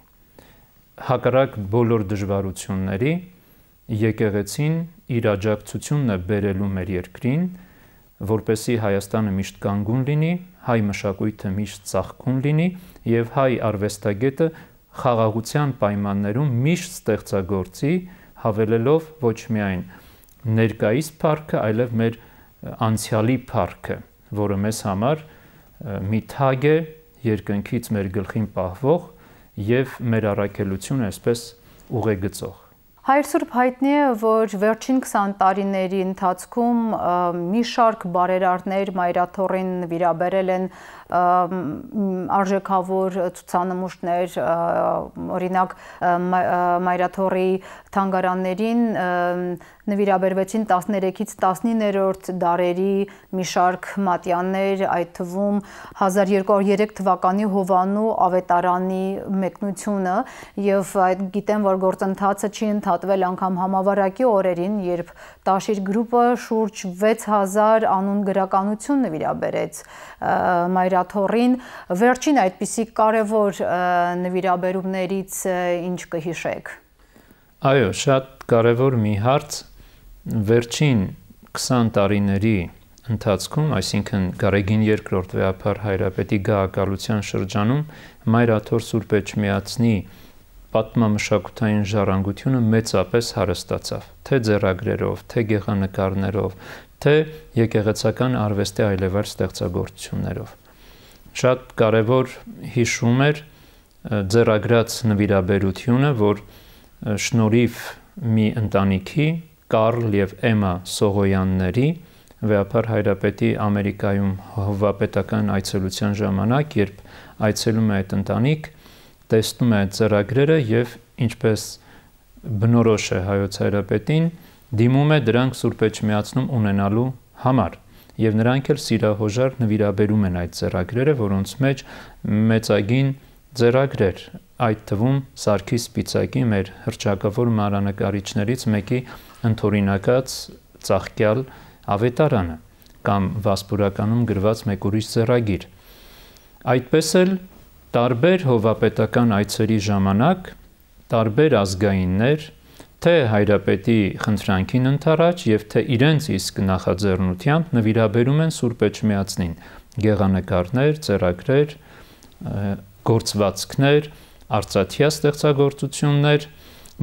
Հակառակ բոլոր դժվարությունների եկեղեցին իր աջակցությունն է բերելու մեր երկրին, որպեսի Հայաստանը միշտ կանգուն լինի, հայ մշակույթը միշտ ցաղկուն լինի եւ հայ արվեստագետը խաղաղության պայմաններում միշտ ստեղծագործի, հավելելով ոչ միայն ներկայիս парքը, այլև մեր անցյալի парքը, որը մեզ համար մի թագ է երկնքից մեր գլխին պահվող եւ մեր առաքելությունը այսպես ուղեգծող Հայրսուրբ հայտնի է, որ վերջին 20 տարիների ընթացքում մի շարք բարերարներ մայրաթորին վիրաբերել են արժեքավոր ցուցանմուշներ, օրինակ մայրաթորի թանգարաններին նվիրաբերվեցին 13-ից 19-րդ դարերի մի շարք մատյաններ, այդ թվում 1203 թվականի Հովանու ավետարանի մեկնությունը եւ այդ գիտեմ, որ գործընթացը չի ընդհատվել անգամ համավարակի օրերին, երբ Տաշիր գրուպը շուրջ 6000 անուն գրականություն նվիրաբերեց Մայրաթորին, վերջին այդպիսի կարևոր նվիրաբերումներից ինչ կհիշեք։ Այո, շատ կարևոր մի հարց վերջին 20 տարիների ընթացքում, այսինքն Գարեգին II վեհապար հայրապետի գահակալության շրջանում Մայրաթոր Սուրբ Էջմիածնի պատմամշակութային ժառանգությունը մեծապես հարստացավ, թե ձեռագրերով, թե գեղանկարներով, թե եկեղեցական արվեստի այլևս ստեղծագործություններով։ Շատ կարևոր հիշում էր ձեռագրած նվիրաբերությունը, որ շնորհիվ մի ընտանիքի Կարլ եւ Էմա Սողոյանների վեապար հայրապետի Ամերիկայում հովվապետական այցելության ժամանակ, երբ այցելում է այդ ընտանիք, տեսնում է ծրագրերը եւ ինչպես բնորոշ է հայոց հայրապետին, դիմում է դրանք սուրբեջ միացնում ունենալու համար եւ նրանք էլ սիրահոժար նվիրաբերում են այդ ծրագրերը, որոնց մեջ մեծագին ծրագրեր այդ թվում Սարգիս Սպիցակի մեր հրճակավոր մանրանկարիչներից մեկի ընթորինակած ծաղկյալ ավետարանը կամ վասպուրականում գրված մեկ ուրիշ ծերագիր։ Այդպես էլ տարբեր հովապետական այցերի ժամանակ տարբեր ազգայիններ թե հայրապետի խնդրանքին ընթരാճ եւ թե իրենց իսկ նախաձեռնությամբ նվիրաբերում են Սուրբ Էջմիածնին գեղանկարներ, ծերագրեր, գործվածքներ, արծաթյա ստեղծագործություններ,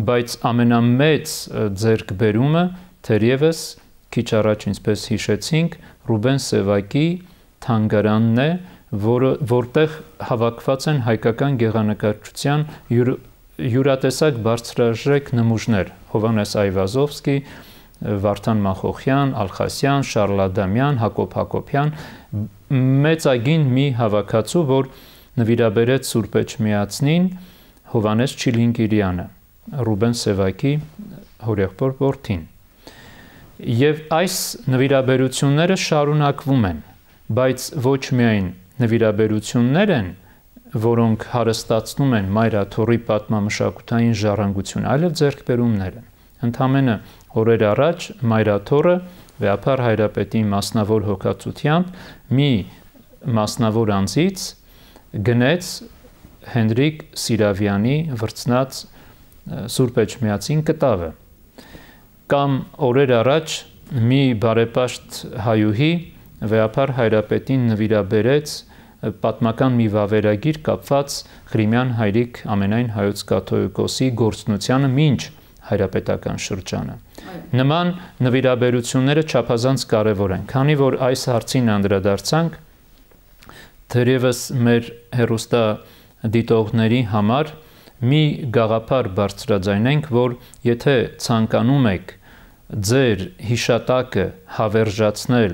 բայց ամենամեծ ձերկբերումը թերևս քիչ առաջ ինչպես հիշեցինք Ռուբեն Սևակի թանգարանն է, որը որտեղ հավաքված են հայկական գեղանկարչության յուր, յուրատեսակ բարձրաժեք նմուշներ Հովանես Այվազովսկի, Վարդան Մախոխյան, Ալխասյան, Շարլ Ադամյան, Հակոբ Հակոբյան մեծագին մի հավաքածու, որ նվիրաբերեց Սուրբ Էջմիածնին Հովանես Չիլինգիրյանը, Ռուբեն Սևակի հորեղբոր որդին։ Եվ այս նվիրաբերությունները շարունակվում են, բայց ոչ միայն նվիրաբերություններ են, որոնք հարստացնում են Մայրաթորի պատմամշակութային ժառանգություն, այլև ձեռքբերումներ են։ Ընդամենը օրեր առաջ Մայրաթորը Վեապար հայրապետի մասնավոր հոգացությամբ մի մասնավոր անձից գնեց Հենրիկ Սիրավյանի վրցնած Սուրբ Էջմիածին կտավը։ Կամ օրեր առաջ մի բարեպաշտ հայուհի վեապար հայրապետին նվիրաբերեց պատմական մի վավերագիր կապված Ղրիմյան հայրիկ ամենայն հայոց կաթողիկոսի գործնությանը մինչ հայրապետական շրջանը։ Նման նվիրաբերությունները չափազանց կարևոր են, քանի որ այս հարցին անդրադարձանք, դերևս մեր հերոստա դիտողների համար մի գաղափար բարձրաձայնենք, որ եթե ցանկանում եք ձեր հիշատակը հավերժացնել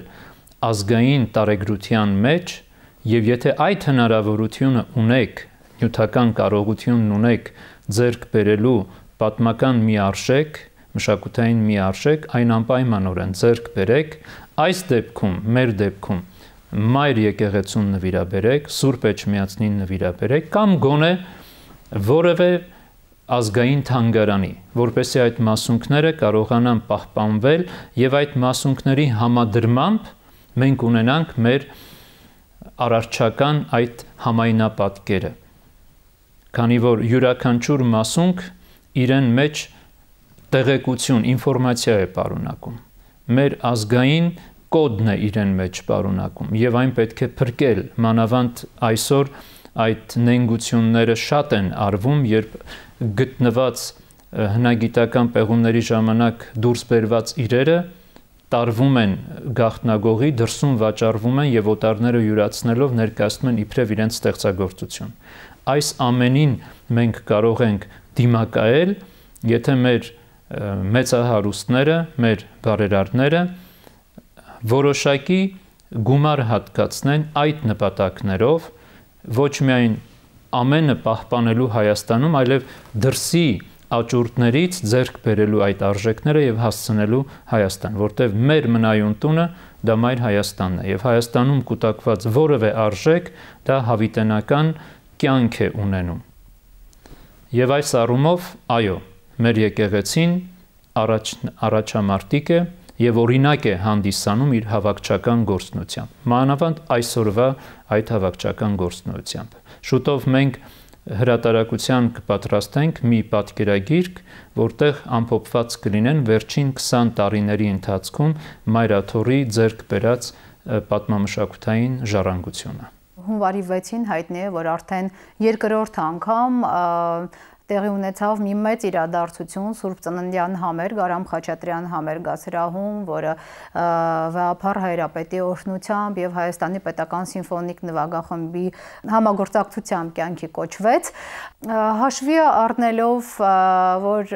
ազգային տարեգրության մեջ եւ եթե այդ հնարավորությունը ունեք, նյութական կարողությունն ունեք ձեռք բերելու պատմական մի արժեք, մշակութային մի արժեք, այն անպայմանորեն ձեռք բերեք։ Այս դեպքում, մեր դեպքում Մայր եկեղեցուն նվիրաբերեք, Սուրբ Էջմիածնին նվիրաբերեք կամ գոնե որևէ ազգային թանգարանի, որպեսզի այդ մասունքները կարողանան պահպանվել եւ այդ մասունքների համադրմամբ մենք ունենանք մեր արարչական այդ համայնապատկերը։ Քանի որ յուրաքանչյուր մասունք իրեն մեջ տեղեկություն, ինֆորմացիա է պարունակում։ Մեր ազգային կոդն է իրեն մեջ պարունակում եւ այն պետք է փրկել մանավանդ այսօր այդ նենգությունները շատ են արվում երբ գտնված հնագիտական պեղումների ժամանակ դուրս բերված իրերը տարվում են գախտնագողի, դրսում վաճառվում են եւ օտարները յուրացնելով ներկայացնում են իբրև իրենց ստեղծագործություն։ Այս ամենին մենք կարող ենք դիմակայել, եթե մեր մեծահարուստները, մեր բարերարները մեր որոշակի գումար հատկացնեն այդ նպատակներով ոչ միայն ամենը պահպանելու Հայաստանում, այլև դրսի աճուրտներից ձեռք բերելու այդ արժեքները եւ հասցնելու Հայաստան, որտեղ մեր մնայուն տունը դա մայր Հայաստանն է եւ Հայաստանում կուտակված որևէ արժեք դա հավիտենական կյանք է ունենում։ Եվ այս առումով, այո, մեր եկեղեցին առաջ առաջամարտիկ է առաջ եւ օրինակ է հանդիսանում իր հավաքչական գործնությամբ։ Մանավանդ այսօրվա այդ հավաքչական գործնությամբ։ Շուտով մենք հրատարակության կպատրաստենք մի պատկերագիրք, որտեղ ամփոփված կլինեն վերջին 20 տարիների ընթացքում Մայրաթորի ձեռք բերած պատմամշակութային ժառանգությունը։ Հունվարի 6-ին հայտնի է, որ արդեն երկրորդ անգամ և, տեղի ունեցավ մի մեծ իրադարձություն Սուրբ Ծննդյան համերգ Արամ Խաչատրյան համերգասրահում, որը Վեապար Հայրապետի օրհնությամբ եւ Հայաստանի Պետական Սիմֆոնիկ նվագախմբի համագործակցությամբ կյանքի կոչվեց, հաշվի առնելով, որ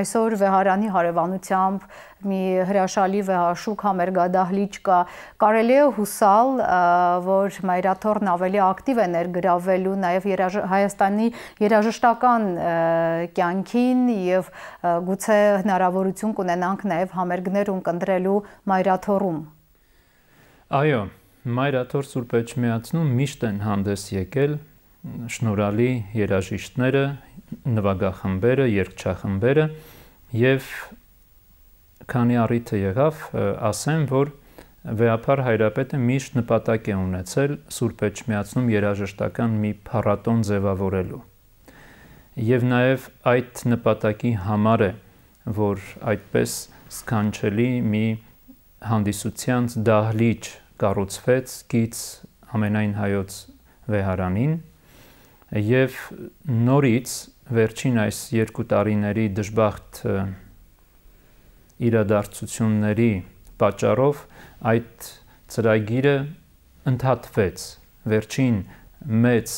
այսօր Վեհարանի հարևանությամբ մի հրաշալի վեհաշուք համերգադահլիճ կա։ Կարելի է հուսալ, որ մայրաթորն ավելի ակտիվ է ներգրավելու նաև երաժ, Հայաստանի երաժշտական կյանքին եւ գուցե հնարավորություն կունենանք նաև համերգներ ունկնդրելու մայրաթորում։ Այո, մայրաթոր Սուրբ Էջմիածնում միշտ են հանդես եկել շնորհալի երաժիշտները, նվագախմբերը, երգչախմբերը եւ քանի առիթը եղավ, ասեմ, որ Վեապար Հայրապետը միշտ նպատակ է ունեցել Սուրբ Էջմիածնում երաժշտական մի փառատոն ձևավորելու։ Եվ նաև այդ նպատակի համար է, որ այդպես սքանչելի մի հանդիսությանց դահլիճ կառուցվեց գից ամենայն հայոց վեհարանին եւ նորից վերջին այս երկու տարիների դժբախտ իրադարձությունների պատճառով այդ ծրագիրը ընդհատվեց վերջին մեծ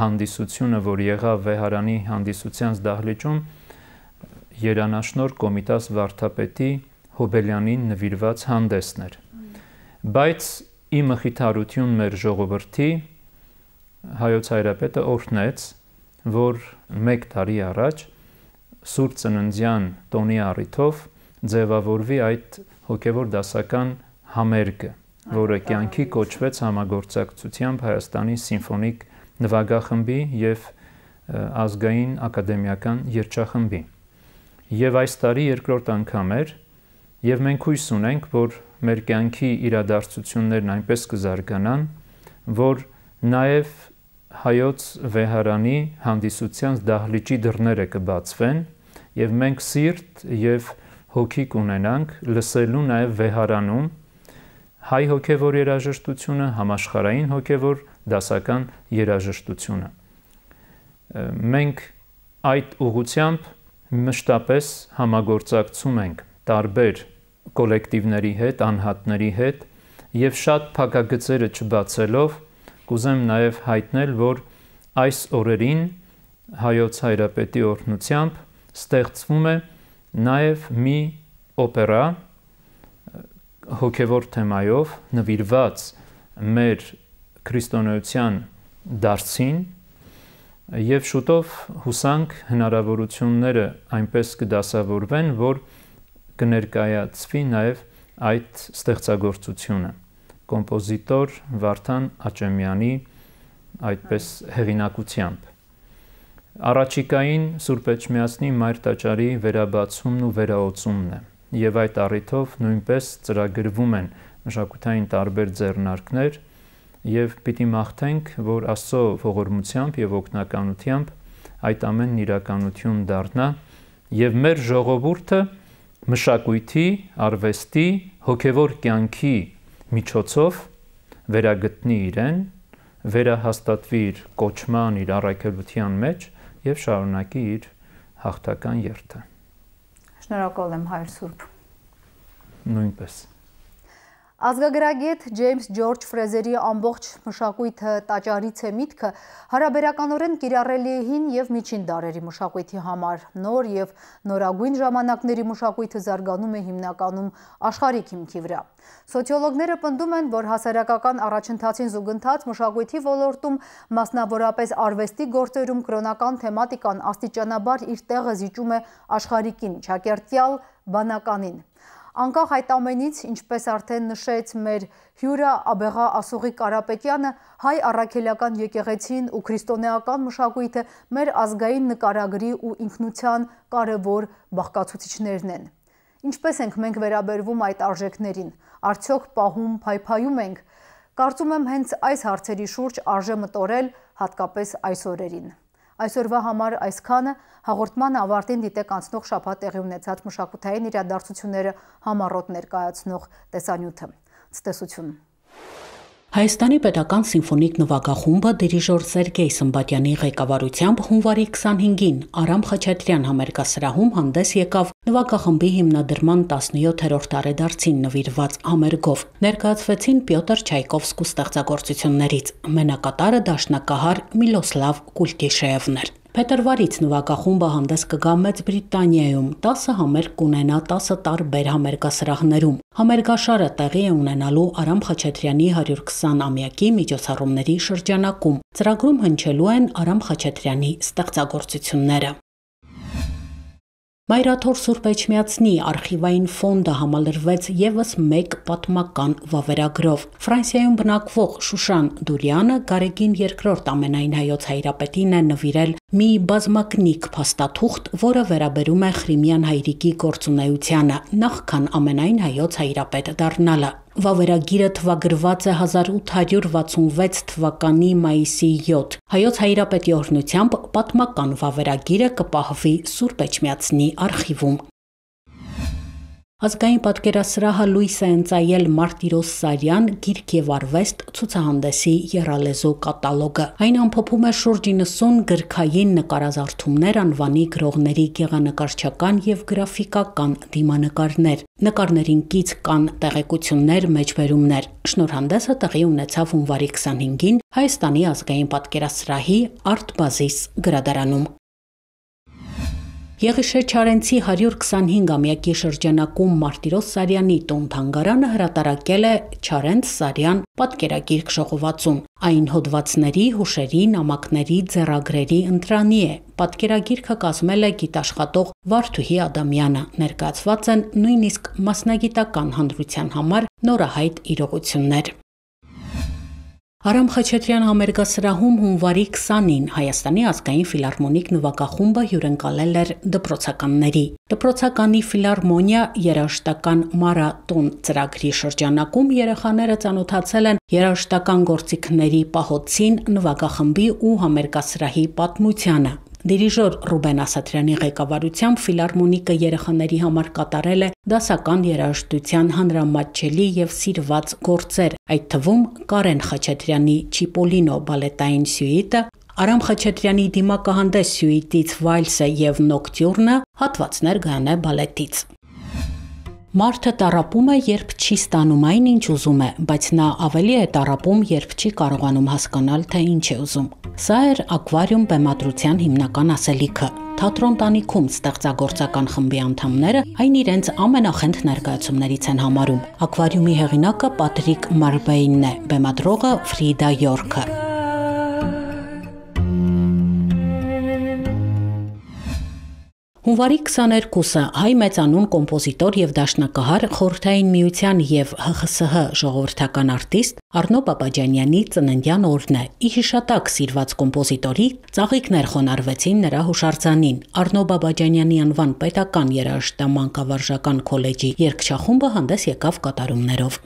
հանդիսությունը, որ եղավ Վեհարանի հանդիսության դահլիճում, Երանաշնոր կոմիտաս վարդապետի Հոբելյանին նվիրված հանդեսներ։ Բայց իմ մխիթարություն մեր ժողովրդի հայոց հայրապետը օրհնեց, որ 1 տարի առաջ Սուրբ Ծննդյան տոնի առիթով ձևավորվի այդ հոգևոր դասական համերգը, որը կյանքի կոչվեց համագործակցությամբ Հայաստանի սիմֆոնիկ նվագախմբի եւ ազգային ակադեմիական երգչախմբի։ Եվ այս տարի երկրորդ անգամ էր, եւ մենք հույս ունենք, որ մեր կյանքի իրադարձություններն այնպես կզարգանան, որ նաեւ հայոց վեհարանի հանդիսության դահլիճի դռները կբացվեն եւ մենք սիրտ եւ հոգի կունենանք լսելու նաև վեհարանում հայ հոգևոր երաժշտությունը, համաշխարային հոգևոր դասական երաժշտությունը։ Մենք այդ ուղությամբ մշտապես համագործակցում ենք տարբեր կոլեկտիվների հետ, անհատների հետ եւ շատ փակագծերը չբացելով կուզեմ նաեւ հայտնել, որ այս օրերին հայոց հայրապետի օրհնությամբ ստեղծվում է նաև մի օպերա հոգևոր թեմայով նվիրված մեր քրիստոնեության դարձին եւ շուտով հուսանք հնարավորությունները այնպես կդասավորվեն, որ կներկայացվի նաև այդ ստեղծագործությունը կոմպոզիտոր Վարդան Աճեմյանի այդպես հեղինակությամբ Առաջիկային Սուրբ Էջմիածնի մայր տաճարի վերաբացումն ու վերաօծումն է եւ այդ առիթով նույնպես ծրագրվում են մշակութային տարբեր ձեռնարկներ եւ պիտի մաղթենք, որ Աստծո ողորմությամբ եւ օգնականությամբ այդ ամենն իրականություն դառնա եւ մեր ժողովուրդը մշակույթի, արվեստի, հոգևոր կյանքի միջոցով վերագտնի իրեն, վերահաստատվի իր կոչման, իր առաքելության մեջ եւ շարունակի իր հաղթական երթը։ Շնորհակալ եմ հայր Սուրբ։ Նույնպես։ Ազգագրագետ Ջեյմս Ջորջ Ֆրեզերի ամբողջ մշակույթը տաճարից է միտքը հարաբերականորեն կիրառելի է հին եւ միջին դարերի մշակույթի համար։ Նոր եւ նորագույն ժամանակների մշակույթը զարգանում է հիմնականում աշխարհիկ հիմքի վրա։ Սոցիոլոգները պնդում են, որ հասարակական առաջընթացին զուգընթաց մշակույթի ոլորտում, մասնավորապես արվեստի գործերում կրոնական թեմատիկան աստիճանաբար իր տեղը զիջում է աշխարհիկին, չակերտյալ բանականին։ Անկախ այդ ամենից, ինչպես արդեն նշեց մեր հյուրը աբեղա ասողի կարապետյանը, հայ առակելական եկեղեցին ու Քրիստոնեական մշակույթը մեր ազգային նկարագրի ու ինքնության կարևոր բաղկացուցիչներն են։ Ինչպես ենք մենք վերաբերվում այդ արժեքներին, արդյոք պահում պայպայում ենք, կարծում եմ հենց այս հարցերի շուրջ արժե մտորել հատկապես այս օրերին։ Այսօրվա համար այսքանը հաղորդման ավարտին դիտեք անցնող շաբաթ տեղի ունեցած մշակութային իրադարձությունները համառոտ ներկայացնող տեսանյութը։ Ցտեսություն։ Հայաստանի Պետական Սիմֆոնիկ նվագախումբը դիրիժոր Սերգեյ Սմբատյանի ղեկավարությամբ հունվարի 25-ին Արամ Խաչատրյան համերգասրահում հանդես եկավ նվագախմբի հիմնադրման 17-րդ տարեդարձին նվիրված համերգով։ Ներկայացվեցին Պյոտր Չայկովսկու ստեղծագործություններից։ Մենակատարը դաշնակահար Միլոսլավ Կուլտիշեևն էր։ Փետրվարից նվագախումբը հանդես կգա Մեծ Բրիտանիայում, 10 համերգ կունենա 10 տարբեր համերգասրահներում։ Համերգաշարը տեղի է ունենալու Արամ Խաչատրյանի 120-ամյակի միջոցառումների շրջանակում։ Ծրագրում հնչելու են Արամ Խաչատրյանի ստեղծագործությունները։ Մայրաթոր Սուրբ Էջմիածնի արխիվային ֆոնդը համալրվեց եւս մեկ պատմական վավերագրով։ Ֆրանսիայում բնակվող Շուշան Դուրյանը Գարեգին II ամենայն հայոց հայրապետին է նվիրել մի բազմակնիկ փաստաթուղթ, որը վերաբերում է Խրիմյան հայրիկի գործունեությանը, նախքան ամենայն հայոց հայրապետ դառնալը վավերագիրը թվագրված է 1866 թվականի մայիսի 7։ Հայոց հայրապետի օրհնությամբ պատմական վավերագիրը կպահվի Սուրբ Էջմիածնի արխիվում։ Ազգային պատկերասրահը լույս է ընծայել Մարտիրոս Սարյան գիրք եւ արվեստ ցուցահանդեսի երալեզու կատալոգը։ Այն ամփոփում է շուրջ 90 գրքային նկարազարդումներ անվանի գրողների գեղանկարչական եւ գրաֆիկական դիմանկարներ։ Նկարներին կից կան տեղեկություններ, մեջբերումներ։ Շնորհանդեսը տեղի ունեցավ հունվարի 25-ին Հայաստանի ազգային պատկերասրահի Art Basis գրադարանում։ Եղիշե Չարենցի 125-ամյակի շրջանակում Մարտիրոս Սարյանի տուն թանգարանը հրատարակել է Չարենց Սարյան պատկերագիրք ժողովածուն։ Այն հոդվածների, հուշերի, նամակների, ձեռագրերի ընտրանի է։ Պատկերագիրքը կազմել է գիտաշխատող Վարդուհի Ադամյանը։ Ներկայացված են նույնիսկ մասնագիտական հանդրության համար նորահայտ իրողություններ։ Արամ Խաչատրյան համերգասրահում հունվարի 20-ին Հայաստանի ազգային ֆիլարմոնիկ նվագախումբը հյուրընկալել էր դպրոցականների։ Դպրոցականի ֆիլարմոնիա երաժշտական մարատոն ծրագրի շրջանակում երեխաները ծանոթացել են երաժշտական գործիքների պահոցին, նվագախմբի ու համերգասրահի պատմությանը։ Դիրիժոր Ռուբեն Ասատրյանի ղեկավարությամբ ֆիլարմոնիկը երեխաների համար կատարել է դասական երաժշտության հանրամատչելի եւ սիրված գործեր, այդ թվում Կարեն Խաչատրյանի Չիպոլինո բալետային սյուիտը, Արամ Խաչատրյանի դիմակահանդես սյուիտից Վալսը եւ Նոկտյուրնը հատվածներ գանե բալետից։ Մարդը տարապում է, երբ չի ստանում այն, ինչ ուզում է, բայց նա ավելի է տարապում, երբ չի կարողանում հասկանալ, թե ինչ է ուզում։ Սա էր Ակվարիում բեմադրության հիմնական ասելիքը։ Թատրոն տանիքում ստեղծագործական խմբի անդամները այն իրենց ամենախենթ ներկայացումներից են համարում։ Ակվարիումի հեղինակը Պատրիկ Մարբեյնն է, բեմադրողը Ֆրիդա Յորքը։ Հունվարի 22-ը հայ մեծանուն կոմպոզիտոր եւ դաշնակահար Խորթային միության եւ ՀԽՍՀ ժողովրդական արտիստ Արնո Պապաջանյանի ծննդյան օրն է։ Ի հիշատակ սիրված կոմպոզիտորի ծաղիկներ խոնարհվեցին նրա հուշարձանին։ Արնո Բաբաջանյանի անվան պետական երաժշտամանկավարժական քոլեջի երգչախումբը հանդես եկավ կատարումներով։